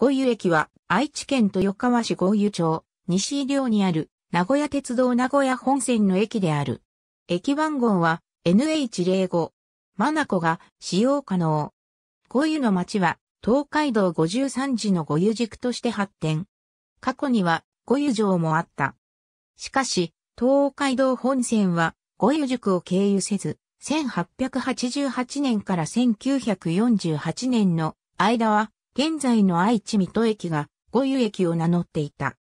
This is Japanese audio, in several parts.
五湯駅は愛知県豊川市五湯町、西井寮にある名古屋鉄道名古屋本線の駅である。駅番号は NH05。マナコが使用可能。五湯の町は東海道53次の五湯軸として発展。過去には五湯城もあった。しかし、東海道本線は五湯塾を経由せず、1888年から1948年の間は現在の愛知水戸駅が五湯駅を名乗っていた。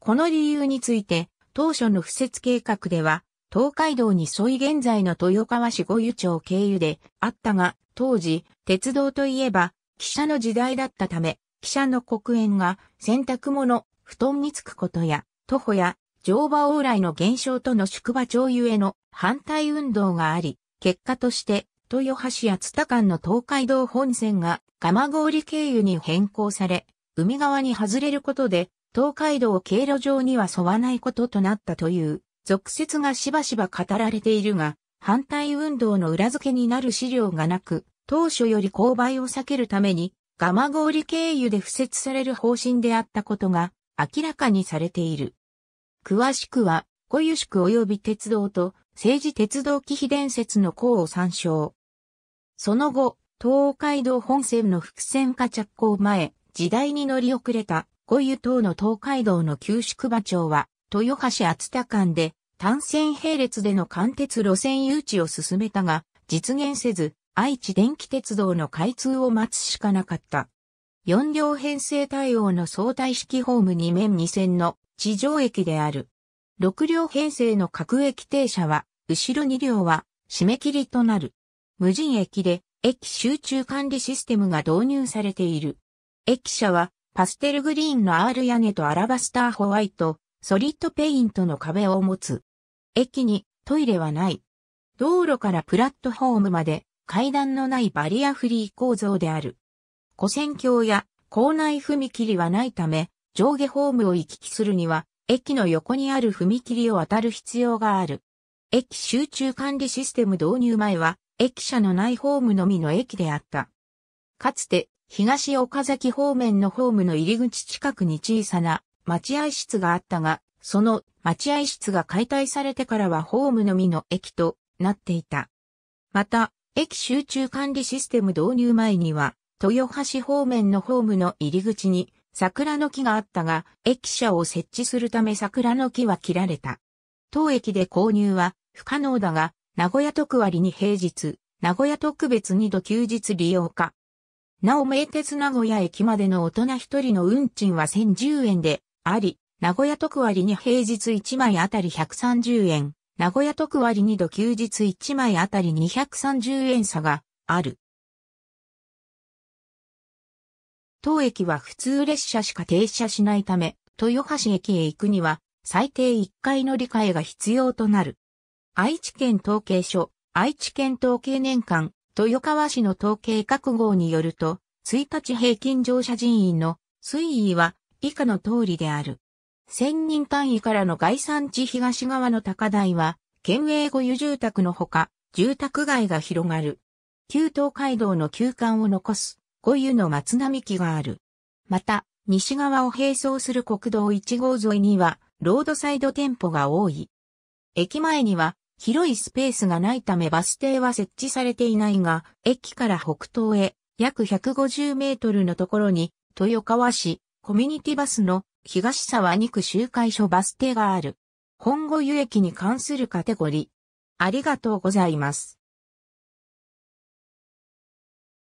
この理由について、当初の布設計画では、東海道に沿い現在の豊川市五湯町経由であったが、当時、鉄道といえば、汽車の時代だったため、汽車の黒煙が洗濯物、布団につくことや、徒歩や乗馬往来の減少との宿場町ゆえの反対運動があり、結果として、豊橋や津田間の東海道本線が蒲郡経由に変更され、海側に外れることで、東海道経路上には沿わないこととなったという、俗説がしばしば語られているが、反対運動の裏付けになる資料がなく、当初より勾配を避けるために、蒲郡経由で付設される方針であったことが明らかにされている。詳しくは、固有宿及び鉄道と政治鉄道機非伝説の項を参照。その後、東海道本線の伏線化着工前、時代に乗り遅れた五湯等の東海道の旧宿場町は、豊橋厚田間で単線並列での貫鉄路線誘致を進めたが、実現せず、愛知電気鉄道の開通を待つしかなかった。四両編成対応の相対式ホーム2面2線の地上駅である。六両編成の各駅停車は、後ろ2両は締め切りとなる。無人駅で駅集中管理システムが導入されている。駅舎はパステルグリーンのアール屋根とアラバスターホワイト、ソリッドペイントの壁を持つ。駅にトイレはない。道路からプラットホームまで階段のないバリアフリー構造である。古線橋や校内踏切はないため、上下ホームを行き来するには、駅の横にある踏切を渡る必要がある。駅集中管理システム導入前は、駅舎のないホームのみの駅であった。かつて、東岡崎方面のホームの入り口近くに小さな待合室があったが、その待合室が解体されてからはホームのみの駅となっていた。また、駅集中管理システム導入前には、豊橋方面のホームの入り口に桜の木があったが、駅舎を設置するため桜の木は切られた。当駅で購入は不可能だが、名古屋特割に平日、名古屋特別2度休日利用か。なお名鉄名古屋駅までの大人1人の運賃は1010円であり、名古屋特割に平日1枚あたり130円、名古屋特割2度休日1枚あたり230円差がある。当駅は普通列車しか停車しないため、豊橋駅へ行くには最低1回乗り換えが必要となる。愛知県統計所、愛知県統計年間、豊川市の統計各号によると、1日平均乗車人員の推移は以下の通りである。1000人単位からの外産地東側の高台は、県営御湯住宅のほか、住宅街が広がる。旧東海道の旧館を残す、御湯の松並木がある。また、西側を並走する国道1号沿いには、ロードサイド店舗が多い。駅前には、広いスペースがないためバス停は設置されていないが、駅から北東へ約150メートルのところに、豊川市コミュニティバスの東沢2区集会所バス停がある。本郷湯駅に関するカテゴリー。ありがとうございます。